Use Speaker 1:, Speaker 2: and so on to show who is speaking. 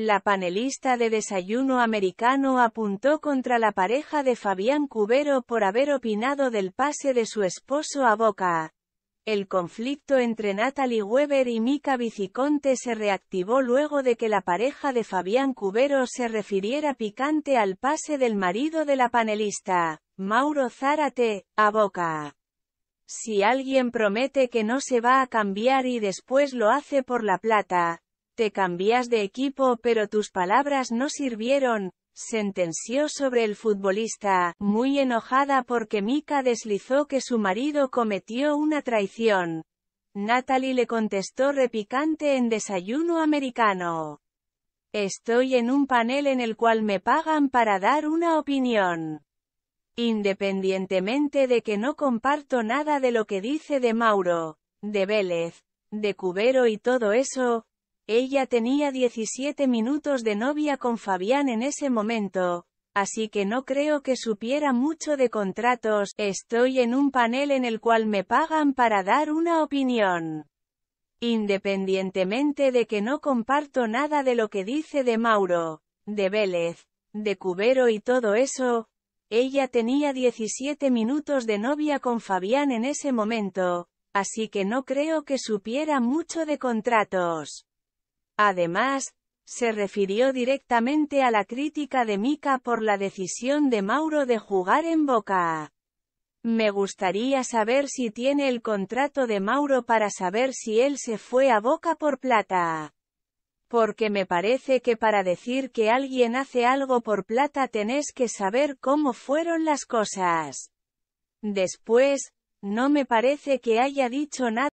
Speaker 1: La panelista de Desayuno Americano apuntó contra la pareja de Fabián Cubero por haber opinado del pase de su esposo a Boca. El conflicto entre Natalie Weber y Mika Viciconte se reactivó luego de que la pareja de Fabián Cubero se refiriera picante al pase del marido de la panelista, Mauro Zárate, a Boca. Si alguien promete que no se va a cambiar y después lo hace por la plata, te cambias de equipo pero tus palabras no sirvieron, sentenció sobre el futbolista, muy enojada porque Mika deslizó que su marido cometió una traición. Natalie le contestó repicante en desayuno americano. Estoy en un panel en el cual me pagan para dar una opinión. Independientemente de que no comparto nada de lo que dice de Mauro, de Vélez, de Cubero y todo eso, ella tenía 17 minutos de novia con Fabián en ese momento, así que no creo que supiera mucho de contratos, estoy en un panel en el cual me pagan para dar una opinión. Independientemente de que no comparto nada de lo que dice de Mauro, de Vélez, de Cubero y todo eso, ella tenía 17 minutos de novia con Fabián en ese momento, así que no creo que supiera mucho de contratos. Además, se refirió directamente a la crítica de Mika por la decisión de Mauro de jugar en Boca. Me gustaría saber si tiene el contrato de Mauro para saber si él se fue a Boca por plata. Porque me parece que para decir que alguien hace algo por plata tenés que saber cómo fueron las cosas. Después, no me parece que haya dicho nada.